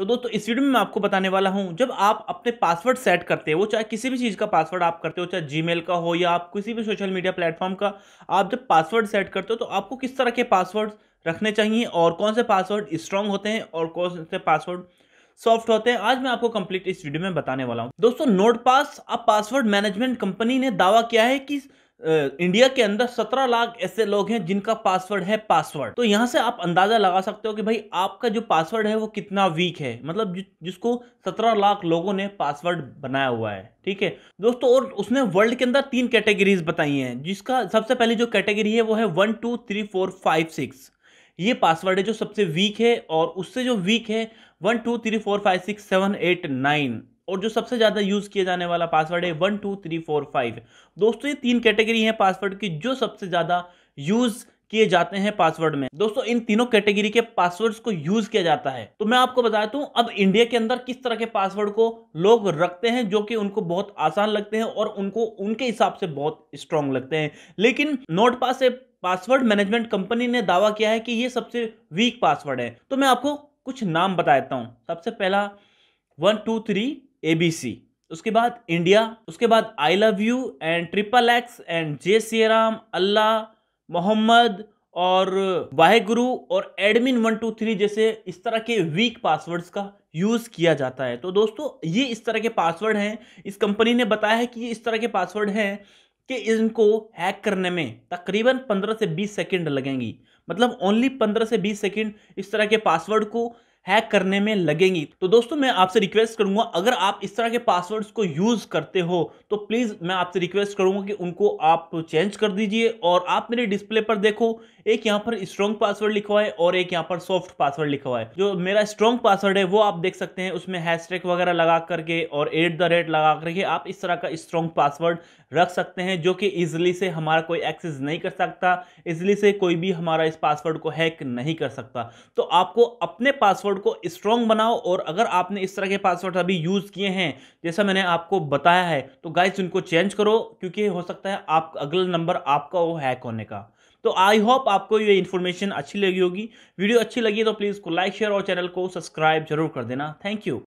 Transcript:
तो दोस्तों इस वीडियो में मैं आपको बताने वाला हूं जब आप अपने पासवर्ड सेट करते हो चाहे किसी भी चीज़ का पासवर्ड आप करते हो चाहे जीमेल का हो या आप किसी भी सोशल मीडिया प्लेटफॉर्म का आप जब पासवर्ड सेट करते हो तो आपको किस तरह के पासवर्ड रखने चाहिए और कौन से पासवर्ड स्ट्रांग होते हैं और कौन से पासवर्ड सॉफ्ट होते हैं आज मैं आपको कंप्लीट इस वीडियो में बताने वाला हूं दोस्तों नोट पास अब पासवर्ड मैनेजमेंट कंपनी ने दावा किया है कि इंडिया के अंदर सत्रह लाख ऐसे लोग हैं जिनका पासवर्ड है पासवर्ड तो यहाँ से आप अंदाजा लगा सकते हो कि भाई आपका जो पासवर्ड है वो कितना वीक है मतलब जिसको सत्रह लाख लोगों ने पासवर्ड बनाया हुआ है ठीक है दोस्तों और उसने वर्ल्ड के अंदर तीन कैटेगरीज बताई हैं जिसका सबसे पहली जो कैटेगरी है वो है one two three four five six ये पासवर्ड है जो सबसे वीक है और उससे जो वीक है one two three four five six seven eight nine और जो सबसे ज़्यादा यूज़ किया जाने वाला पासवर्ड है one two three four five दोस्तों ये तीन कैटेगरी हैं पासवर्ड की जो सबसे ज़्यादा यूज़ किए जाते हैं पासवर्ड में दोस्तों इन तीनों कैटेगरी के पासवर्ड्स को यूज किया जाता है तो मैं आपको बताता हूँ अब इंडिया के अंदर किस तरह के पासवर्ड को लोग रखते हैं जो कि उनको बहुत आसान लगते हैं और उनको उनके हिसाब से बहुत स्ट्रांग लगते हैं लेकिन NordPass password management company ने दावा किया है कि ये सबसे वीक पासवर्ड है तो मैं आपको कुछ नाम बता देता हूँ सबसे पहला one two three A B C उसके बाद इंडिया उसके बाद I love you and triple x and J C Ram Allah Mohammad और वाहेगुरु और एडमिन वन टू थ्री जैसे इस तरह के वीक पासवर्ड्स का यूज़ किया जाता है तो दोस्तों ये इस तरह के पासवर्ड हैं इस कंपनी ने बताया है कि ये इस तरह के पासवर्ड हैं कि इनको हैक करने में तकरीबन 15 से 20 सेकंड लगेंगी मतलब ओनली 15 से 20 सेकंड इस तरह के पासवर्ड को हैक करने में लगेंगी तो दोस्तों मैं आपसे रिक्वेस्ट करूंगा अगर आप इस तरह के पासवर्ड्स को यूज करते हो तो प्लीज मैं आपसे रिक्वेस्ट करूंगा कि उनको आप चेंज कर दीजिए और आप मेरे डिस्प्ले पर देखो एक यहाँ पर स्ट्रॉन्ग पासवर्ड लिखा हुआ है और एक यहाँ पर सॉफ्ट पासवर्ड लिखा हुआ है जो मेरा स्ट्रॉन्ग पासवर्ड है वो आप देख सकते हैं उसमें हैश वगैरह लगा करके और एट द रेट लगा करके आप इस तरह का स्ट्रॉन्ग पासवर्ड रख सकते हैं जो कि ईजिली से हमारा कोई एक्सेस नहीं कर सकता इजिली से कोई भी हमारा इस पासवर्ड को हैक नहीं कर सकता तो आपको अपने पासवर्ड पासवर्ड को स्ट्रॉन्ग बनाओ और अगर आपने इस तरह के पासवर्ड अभी यूज़ किए हैं जैसा मैंने आपको बताया है तो गाइस उनको चेंज करो क्योंकि हो सकता है आप अगला नंबर आपका वो हैक होने का तो आई होप आपको ये इन्फॉर्मेशन अच्छी लगी होगी वीडियो अच्छी लगी तो प्लीज़ को लाइक शेयर और चैनल को सब्सक्राइब जरूर कर देना थैंक यू